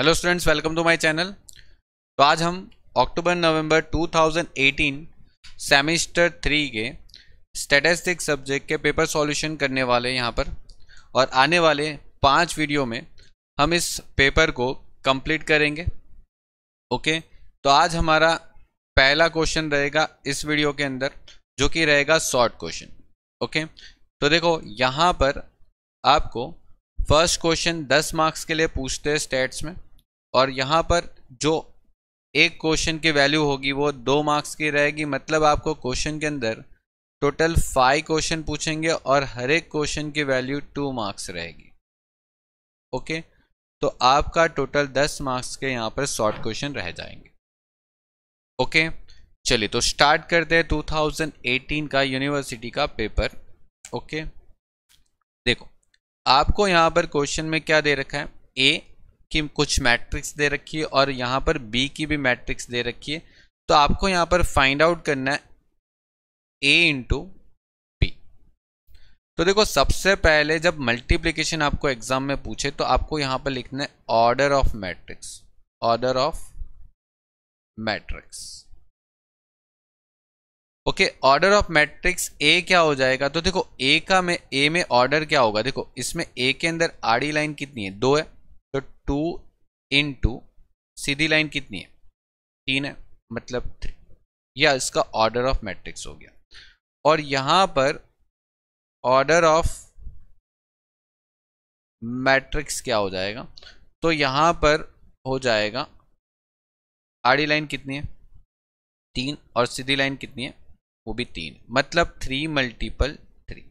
Hello students welcome to my channel तो आज हम अक्टूबर नवंबर 2018 सेमेस्टर थ्री के स्टेटिस्टिक सब्जेक्ट के पेपर सॉल्यूशन करने वाले यहाँ पर और आने वाले पांच वीडियो में हम इस पेपर को कंप्लीट करेंगे ओके तो आज हमारा पहला क्वेश्चन रहेगा इस वीडियो के अंदर जो कि रहेगा शॉर्ट क्वेश्चन ओके तो देखो यहाँ पर आपको फर्स्ट क्वेश्चन 10 मार्क्स के लिए पूछते हैं स्टेट्स में और यहाँ पर जो एक क्वेश्चन की वैल्यू होगी वो दो मार्क्स की रहेगी मतलब आपको क्वेश्चन के अंदर टोटल फाइव क्वेश्चन पूछेंगे और हर एक क्वेश्चन की वैल्यू टू मार्क्स रहेगी ओके तो आपका टोटल दस मार्क्स के यहाँ पर शॉर्ट क्वेश्चन रह जाएंगे ओके चलिए तो स्टार्ट करते हैं 2018 का यूनिवर्सिटी का पेपर ओके देखो आपको यहाँ पर क्वेश्चन में क्या दे रखा है ए की कुछ मैट्रिक्स दे रखी है और यहाँ पर बी की भी मैट्रिक्स दे रखी है तो आपको यहाँ पर फाइंड आउट करना है ए इंटू बी तो देखो सबसे पहले जब मल्टीप्लीकेशन आपको एग्जाम में पूछे तो आपको यहाँ पर लिखना है order of matrix order of matrix okay order of matrix A क्या हो जाएगा तो देखो ए का में ए में ऑर्डर क्या होगा देखो इसमें ए के अंदर आड़ी लाइन कितनी है दो है टू इन टू सीधी लाइन कितनी है तीन है मतलब थ्री या इसका ऑर्डर ऑफ मैट्रिक्स हो गया और यहां पर ऑर्डर ऑफ मैट्रिक्स क्या हो जाएगा तो यहां पर हो जाएगा आड़ी लाइन कितनी है तीन और सीधी लाइन कितनी है वो भी तीन मतलब थ्री मल्टीपल थ्री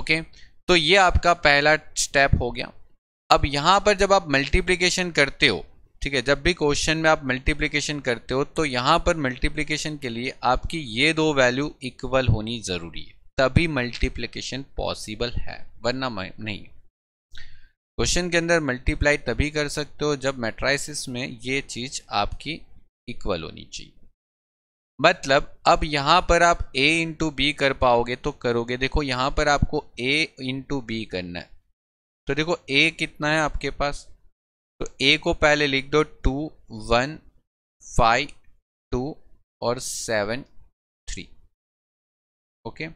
ओके तो ये आपका पहला स्टेप हो गया अब यहां पर जब आप मल्टीप्लीकेशन करते हो ठीक है जब भी क्वेश्चन में आप मल्टीप्लीकेशन करते हो तो यहां पर मल्टीप्लीकेशन के लिए आपकी ये दो वैल्यू इक्वल होनी ज़रूरी है तभी मल्टीप्लीकेशन पॉसिबल है वरना नहीं क्वेश्चन के अंदर मल्टीप्लाई तभी कर सकते हो जब मेट्राइसिस में ये चीज़ आपकी इक्वल होनी चाहिए मतलब अब यहां पर आप a इंटू बी कर पाओगे तो करोगे देखो यहां पर आपको a इंटू बी करना है तो देखो ए कितना है आपके पास तो ए को पहले लिख दो टू वन फाइव टू और seven three okay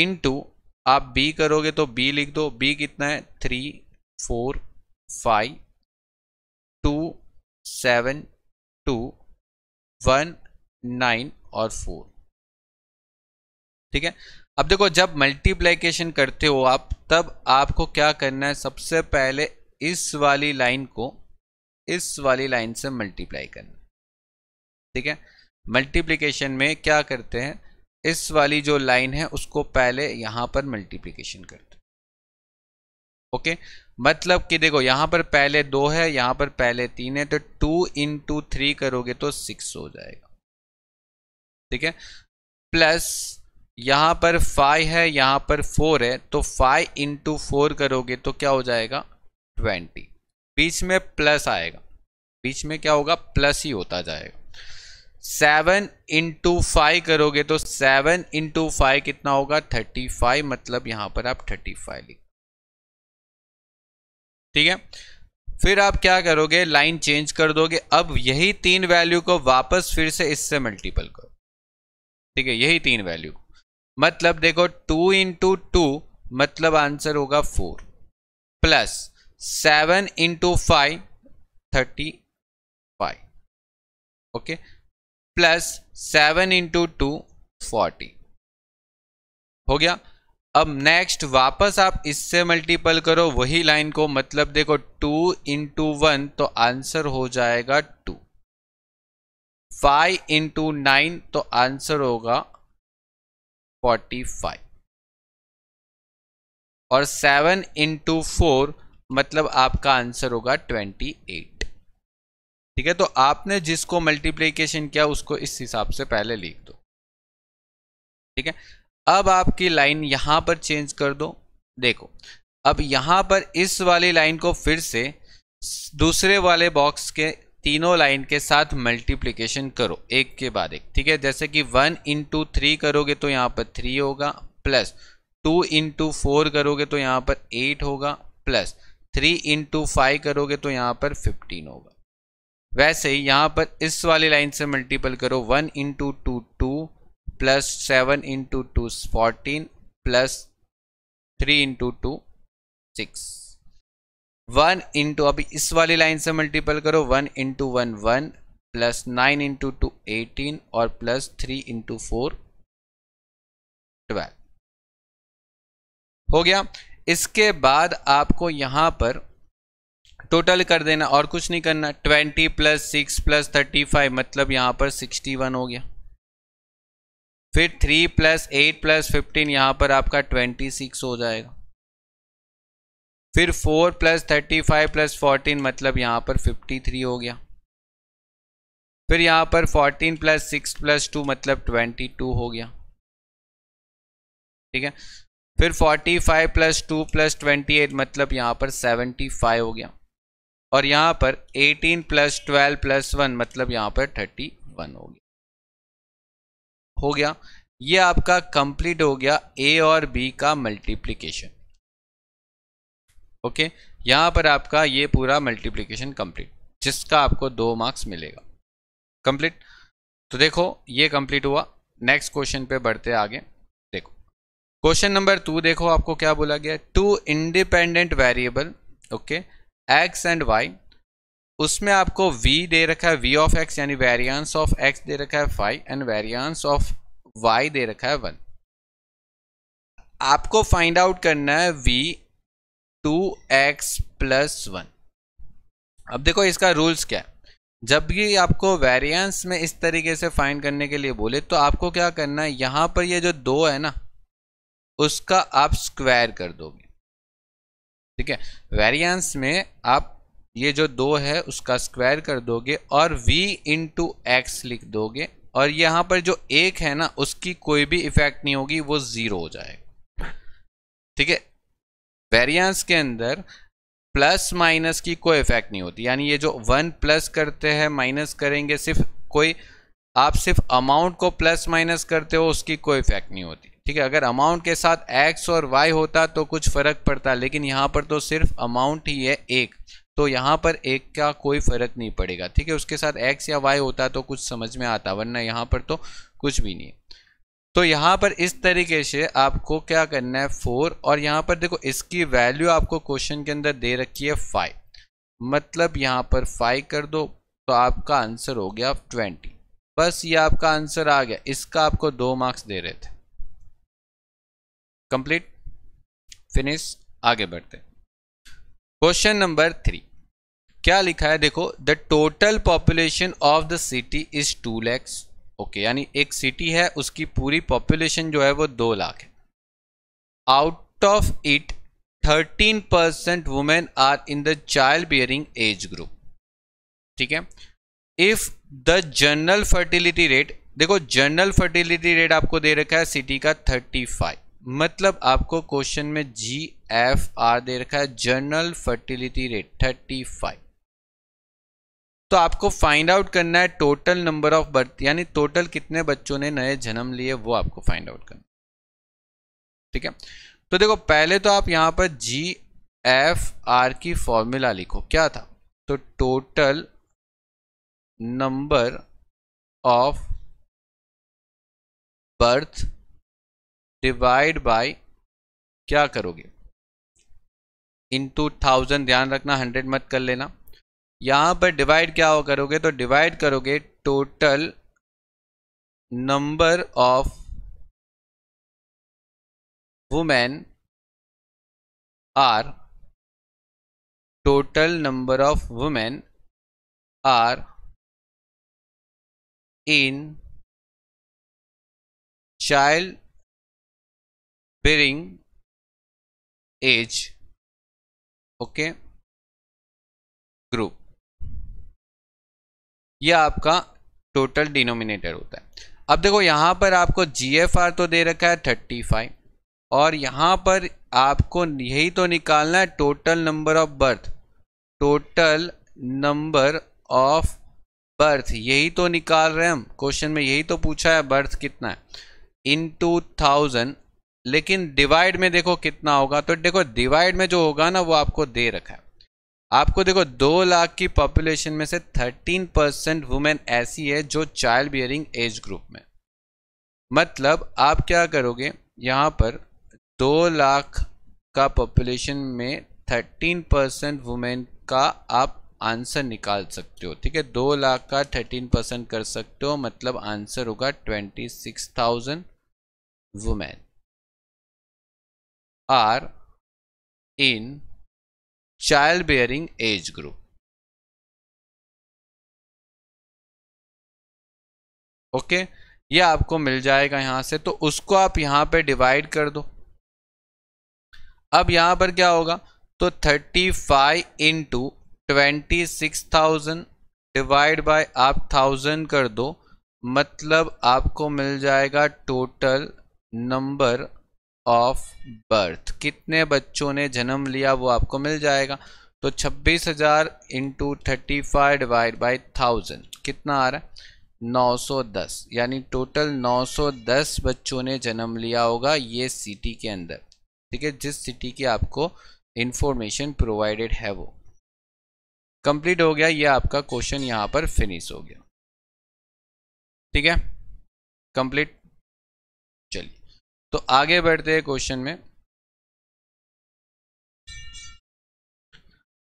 in two आप बी करोगे तो बी लिख दो बी कितना है three four five two seven two one nine और फोर ठीक है अब देखो जब मल्टीप्लाइकेशन करते हो आप तब आपको क्या करना है सबसे पहले इस वाली लाइन को इस वाली लाइन से मल्टीप्लाई करना ठीक है मल्टीप्लिकेशन में क्या करते हैं इस वाली जो लाइन है उसको पहले यहां पर मल्टीप्लिकेशन करते हैं ओके मतलब कि देखो यहां पर पहले दो है यहां पर पहले तीन है तो टू इन टू थ्री करोगे तो सिक्स हो जाएगा ठीक है प्लस यहाँ पर फाइव है यहाँ पर फोर है तो फाइव इंटू फोर करोगे तो क्या हो जाएगा ट्वेंटी बीच में प्लस आएगा बीच में क्या होगा प्लस ही होता जाएगा सेवन इंटू फाइव करोगे तो सेवन इंटू फाइव कितना होगा थर्टी फाइव मतलब यहाँ पर आप थर्टी फाइव लिख ठीक है फिर आप क्या करोगे लाइन चेंज कर दोगे अब यही तीन वैल्यू को वापस फिर से इससे मल्टीपल करो ठीक है यही तीन वैल्यू मतलब देखो टू इंटू टू मतलब आंसर होगा four plus seven into five thirty five okay plus seven into two forty हो गया अब नेक्स्ट वापस आप इससे मल्टीपल करो वही लाइन को मतलब देखो टू इंटू वन तो आंसर हो जाएगा टू फाइव इंटू नाइन तो आंसर होगा फोर्टी फाइव और सेवन इंटू फोर मतलब आपका आंसर होगा ट्वेंटी एट ठीक है तो आपने जिसको मल्टीप्लीकेशन किया उसको इस हिसाब से पहले लिख दो ठीक है अब आपकी लाइन यहां पर चेंज कर दो देखो अब यहां पर इस वाली लाइन को फिर से दूसरे वाले बॉक्स के तीनों लाइन के साथ मल्टीप्लीकेशन करो एक के बाद एक ठीक है जैसे कि वन इंटू थ्री करोगे तो यहाँ पर थ्री होगा प्लस टू इंटू फोर करोगे तो यहाँ पर एट होगा प्लस थ्री इंटू फाइव करोगे तो यहाँ पर फिफ्टीन होगा वैसे ही यहाँ पर इस वाली लाइन से मल्टीपल करो one into two two plus seven into two fourteen plus three into two six one into अभी इस वाली लाइन से मल्टीपल करो one into one one plus nine into two eighteen और plus three into four twelve हो गया इसके बाद आपको यहां पर टोटल कर देना और कुछ नहीं करना twenty plus six plus thirty five मतलब यहां पर सिक्सटी वन हो गया फिर three plus eight plus fifteen यहां पर आपका ट्वेंटी सिक्स हो जाएगा फिर four plus thirty five plus fourteen मतलब यहाँ पर फिफ्टी थ्री हो गया फिर यहाँ पर fourteen plus six plus two मतलब ट्वेंटी टू हो गया ठीक है फिर forty five plus two plus twenty eight मतलब यहाँ पर सेवेंटी फाइव हो गया और यहाँ पर eighteen plus twelve plus one मतलब यहाँ पर थर्टी वन हो गया हो गया ये आपका कंप्लीट हो गया ए और बी का मल्टीप्लीकेशन ओके यहाँ पर आपका ये पूरा मल्टीप्लीकेशन कंप्लीट जिसका आपको दो मार्क्स मिलेगा कंप्लीट तो देखो ये कंप्लीट हुआ नेक्स्ट क्वेश्चन पे बढ़ते आगे देखो क्वेश्चन नंबर टू देखो आपको क्या बोला गया two independent variable okay x and y उसमें आपको वी दे रखा है वी ऑफ एक्स यानी वेरियंस ऑफ एक्स दे रखा है five and variance of y दे रखा है वन आपको फाइंड आउट करना है V two x plus one अब देखो इसका रूल्स क्या है जब भी आपको वेरिएंस में इस तरीके से फाइंड करने के लिए बोले तो आपको क्या करना है यहां पर ये जो दो है ना उसका आप स्क्वायर कर दोगे ठीक है वेरिएंस में आप ये जो दो है उसका स्क्वायर कर दोगे और v इंटू एक्स लिख दोगे और यहाँ पर जो एक है ना उसकी कोई भी इफेक्ट नहीं होगी वो ज़ीरो हो जाएगा ठीक है वेरियंस के अंदर प्लस माइनस की कोई इफेक्ट नहीं होती यानी ये जो वन प्लस करते हैं माइनस करेंगे सिर्फ कोई आप सिर्फ अमाउंट को प्लस माइनस करते हो उसकी कोई इफेक्ट नहीं होती ठीक है अगर अमाउंट के साथ एक्स और वाई होता तो कुछ फ़र्क पड़ता लेकिन यहाँ पर तो सिर्फ अमाउंट ही है एक तो यहाँ पर एक का कोई फ़र्क नहीं पड़ेगा ठीक है उसके साथ एक्स या वाई होता तो कुछ समझ में आता वरना यहाँ पर तो कुछ भी नहीं है तो यहाँ पर इस तरीके से आपको क्या करना है फोर और यहाँ पर देखो इसकी वैल्यू आपको क्वेश्चन के अंदर दे रखी है फाइव मतलब यहाँ पर फाइव कर दो तो आपका आंसर हो गया ट्वेंटी बस ये आपका आंसर आ गया इसका आपको दो मार्क्स दे रहे थे कंप्लीट फिनिश आगे बढ़ते क्वेश्चन नंबर थ्री क्या लिखा है देखो the total population of the city is two lakhs okay यानी एक सिटी है उसकी पूरी पॉपुलेशन जो है वो दो लाख है out of it thirteen percent women are in the child bearing age group ठीक है if the general fertility rate देखो जनरल फर्टिलिटी रेट आपको दे रखा है सिटी का 35 मतलब आपको क्वेश्चन में जी एफ आर दे रखा है जनरल फर्टिलिटी रेट 35 तो आपको फाइंड आउट करना है टोटल नंबर ऑफ बर्थ यानी टोटल कितने बच्चों ने नए जन्म लिए वो आपको फाइंड आउट करना ठीक है तो देखो पहले तो आप यहां पर जी एफ आर की फॉर्मूला लिखो क्या था तो total number of birth divide by क्या करोगे इनटू थाउजेंड ध्यान रखना हंड्रेड मत कर लेना यहां पर डिवाइड क्या करोगे तो डिवाइड करोगे total number of women are total number of women are in child bearing age okay group ये आपका टोटल डिनोमिनेटर होता है अब देखो यहाँ पर आपको जी तो दे रखा है थर्टी फाइव और यहाँ पर आपको यही तो निकालना है total number of birth total number of birth यही तो निकाल रहे हैं हम क्वेश्चन में यही तो पूछा है बर्थ कितना है इन टू थाउजेंड लेकिन डिवाइड में देखो कितना होगा तो देखो डिवाइड में जो होगा ना वो आपको दे रखा है आपको देखो दो लाख की पॉपुलेशन में से थर्टीन परसेंट वुमेन ऐसी है जो चाइल्ड बियरिंग एज ग्रुप में मतलब आप क्या करोगे यहाँ पर दो लाख का पॉपुलेशन में थर्टीन परसेंट वुमेन का आप आंसर निकाल सकते हो ठीक है दो लाख का थर्टीन परसेंट कर सकते हो मतलब आंसर होगा twenty six thousand women are in child bearing age group okay ये आपको मिल जाएगा यहां से तो उसको आप यहां पे डिवाइड कर दो अब यहां पर क्या होगा तो 35 five into twenty six thousand divide by आप थाउजेंड कर दो मतलब आपको मिल जाएगा टोटल नंबर ऑफ बर्थ कितने बच्चों ने जन्म लिया वो आपको मिल जाएगा तो छब्बीस हजार into thirty five divide by thousand कितना आ रहा है 910 यानी टोटल 910 बच्चों ने जन्म लिया होगा ये सिटी के अंदर ठीक है जिस सिटी की आपको इंफॉर्मेशन प्रोवाइडेड है वो कंप्लीट हो गया ये आपका क्वेश्चन यहां पर फिनिश हो गया ठीक है कंप्लीट तो आगे बढ़ते हैं क्वेश्चन में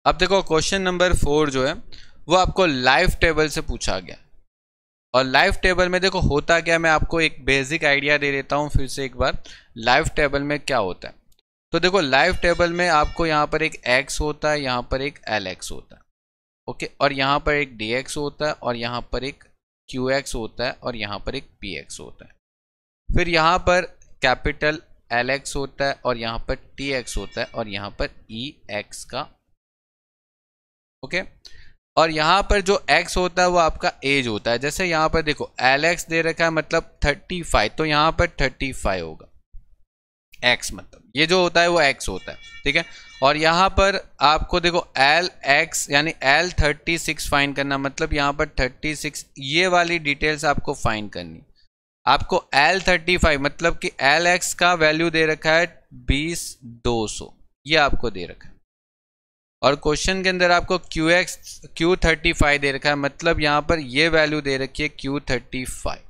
अब देखो क्वेश्चन नंबर फोर जो है वो आपको लाइफ टेबल से पूछा गया और लाइफ टेबल में देखो होता क्या मैं आपको एक बेसिक आइडिया दे देता हूं फिर से एक बार लाइफ टेबल में क्या होता है तो देखो लाइफ टेबल में आपको यहाँ पर एक एक्स होता है यहाँ पर एक एल एक्स होता है ओके और यहाँ पर एक डी एक्स होता है और यहाँ पर एक क्यू एक्स होता है और यहाँ पर एक पी एक्स होता है फिर यहाँ पर कैपिटल एल एक्स होता है और यहां पर टी एक्स होता है और यहां पर ई एक्स का ओके okay? और यहां पर जो एक्स होता है वो आपका एज होता है जैसे यहां पर देखो एल एक्स दे रखा है मतलब थर्टी फाइव तो यहां पर थर्टी फाइव होगा एक्स मतलब ये जो होता है वो एक्स होता है ठीक है और यहां पर आपको देखो एल एक्स यानी एल थर्टी सिक्स फाइन करना मतलब यहां पर थर्टी सिक्स ये वाली डिटेल्स आपको फाइन करनी आपको एल थर्टी फाइव मतलब कि एल एक्स का वैल्यू दे रखा है बीस दो सौ ये आपको दे रखा है और क्वेश्चन के अंदर आपको q x q thirty five दे रखा है मतलब यहां पर ये वैल्यू दे रखी है क्यू थर्टी फाइव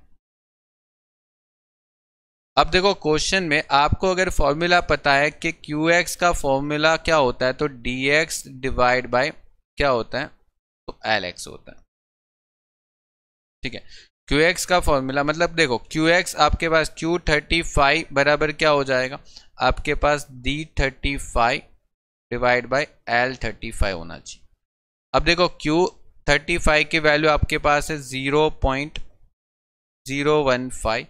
अब देखो क्वेश्चन में आपको अगर फॉर्मूला पता है कि क्यू एक्स का फॉर्मूला क्या होता है तो डी एक्स डिवाइड बाय क्या होता है तो एल एक्स होता है ठीक है क्यू एक्स का फॉर्मूला मतलब देखो क्यू एक्स आपके पास क्यू थर्टी फाइव बराबर क्या हो जाएगा आपके पास d thirty five divide by l thirty five होना चाहिए अब देखो क्यू थर्टी फाइव की वैल्यू आपके पास है zero point zero one five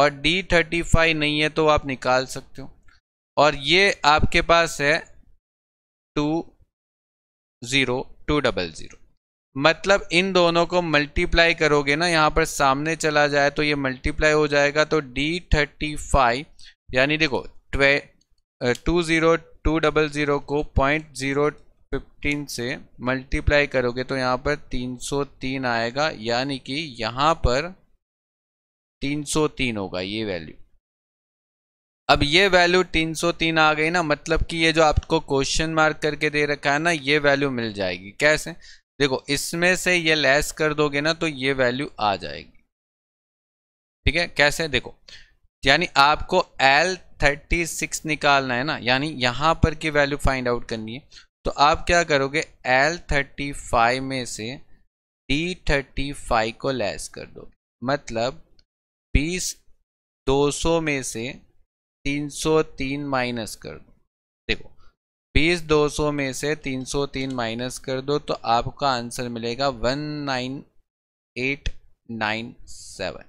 और डी थर्टी फाइव नहीं है तो आप निकाल सकते हो और ये आपके पास है two zero two double zero मतलब इन दोनों को मल्टीप्लाई करोगे ना यहाँ पर सामने चला जाए तो ये मल्टीप्लाई हो जाएगा तो डी थर्टी फाइव यानी देखो ट्वे two zero two double zero को पॉइंट ज़ीरो फिफ्टीन से मल्टीप्लाई करोगे तो यहाँ पर तीन सौ तीन आएगा यानी कि यहाँ पर तीन सौ तीन होगा ये वैल्यू अब ये वैल्यू 303 आ गई ना मतलब कि ये जो आपको क्वेश्चन मार्क करके दे रखा है ना ये वैल्यू मिल जाएगी कैसे देखो इसमें से ये लेस कर दोगे ना तो ये वैल्यू आ जाएगी ठीक है कैसे देखो यानी आपको एल थर्टी सिक्स निकालना है ना यानी यहां पर की वैल्यू फाइंड आउट करनी है तो आप क्या करोगे एल थर्टी फाइव में से डी थर्टी फाइव को लेस कर दो मतलब बीस दो सौ में से तीन सौ तीन माइनस कर दो बीस दो सौ में से तीन सौ तीन माइनस कर दो तो आपका आंसर मिलेगा one nine eight nine seven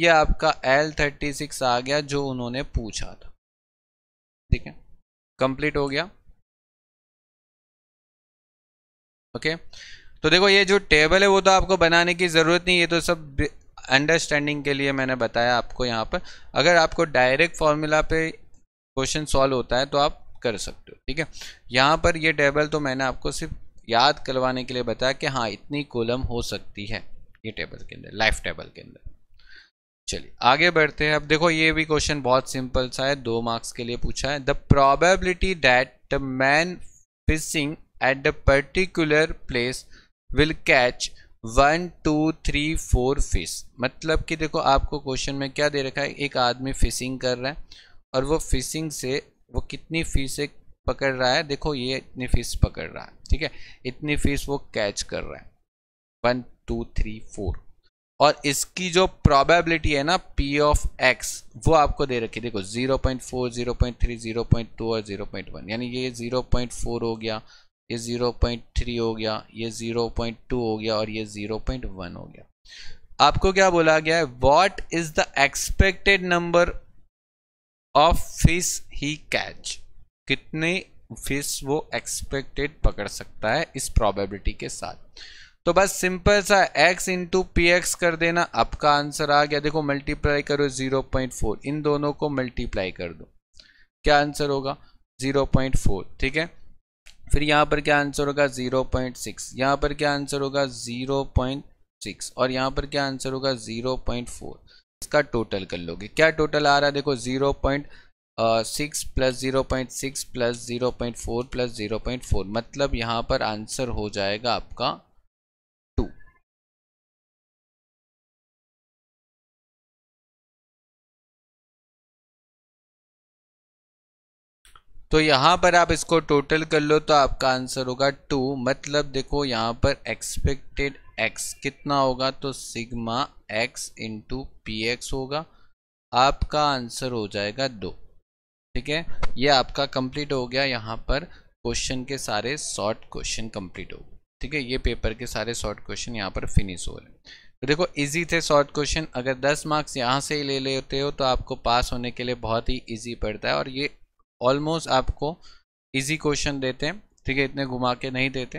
ये आपका एल थर्टी सिक्स आ गया जो उन्होंने पूछा था ठीक है कंप्लीट हो गया ओके तो देखो ये जो टेबल है वो तो आपको बनाने की ज़रूरत नहीं ये तो सब अंडरस्टैंडिंग के लिए मैंने बताया आपको यहाँ पर अगर आपको डायरेक्ट फॉर्मूला पे क्वेश्चन सॉल्व होता है तो आप कर सकते हो ठीक है यहाँ पर ये टेबल तो मैंने आपको सिर्फ याद करवाने के लिए बताया कि हाँ इतनी कॉलम हो सकती है ये टेबल के अंदर लाइफ टेबल के अंदर चलिए आगे बढ़ते हैं अब देखो ये भी क्वेश्चन बहुत सिंपल सा है दो मार्क्स के लिए पूछा है the probability that the man fishing at the particular place will catch one two three four fish मतलब कि देखो आपको क्वेश्चन में क्या दे रखा है एक आदमी फिशिंग कर रहा है और वो फिशिंग से वो कितनी फीस पकड़ रहा है देखो ये इतनी फीस पकड़ रहा है ठीक है इतनी फीस वो कैच कर रहा है वन टू थ्री फोर और इसकी जो प्रोबेबिलिटी है ना पी ऑफ एक्स वो आपको दे रखी है देखो zero point four zero point three zero point two और जीरो पॉइंट वन यानी ये जीरो पॉइंट फोर हो गया ये जीरो पॉइंट थ्री हो गया ये जीरो पॉइंट टू हो गया और ये जीरो पॉइंट वन हो गया आपको क्या बोला गया है what is the expected number of fish he catch कितने फिश वो एक्सपेक्टेड पकड़ सकता है इस प्रोबेबिलिटी के साथ तो बस सिंपल सा x इंटू पी एक्स कर देना आपका आंसर आ गया देखो मल्टीप्लाई करो 0.4 इन दोनों को मल्टीप्लाई कर दो क्या आंसर होगा 0.4 ठीक है फिर यहाँ पर क्या आंसर होगा 0.6 यहाँ पर क्या आंसर होगा 0.6 और यहाँ पर क्या आंसर होगा 0.4 इसका टोटल कर लोगे क्या टोटल आ रहा है देखो zero point six plus zero point six plus zero point four plus zero point four मतलब यहाँ पर आंसर हो जाएगा आपका टू तो यहाँ पर आप इसको टोटल कर लो तो आपका आंसर होगा टू मतलब देखो यहाँ पर एक्सपेक्टेड एक्स कितना होगा तो sigma x into p x होगा आपका आंसर हो जाएगा दो ठीक है ये आपका कंप्लीट हो गया यहाँ पर क्वेश्चन के सारे शॉर्ट क्वेश्चन कंप्लीट हो गए ठीक है ये पेपर के सारे शॉर्ट क्वेश्चन यहाँ पर फिनिश हो रहे हैं तो देखो इजी थे शॉर्ट क्वेश्चन अगर 10 मार्क्स यहाँ से ही ले लेते हो तो आपको पास होने के लिए बहुत ही इजी पड़ता है और ये ऑलमोस्ट आपको इजी क्वेश्चन देते हैं ठीक है इतने घुमा के नहीं देते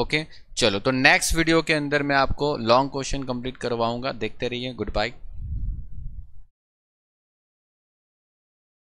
ओके चलो तो नेक्स्ट वीडियो के अंदर मैं आपको लॉन्ग क्वेश्चन कंप्लीट करवाऊंगा देखते रहिए गुड बाय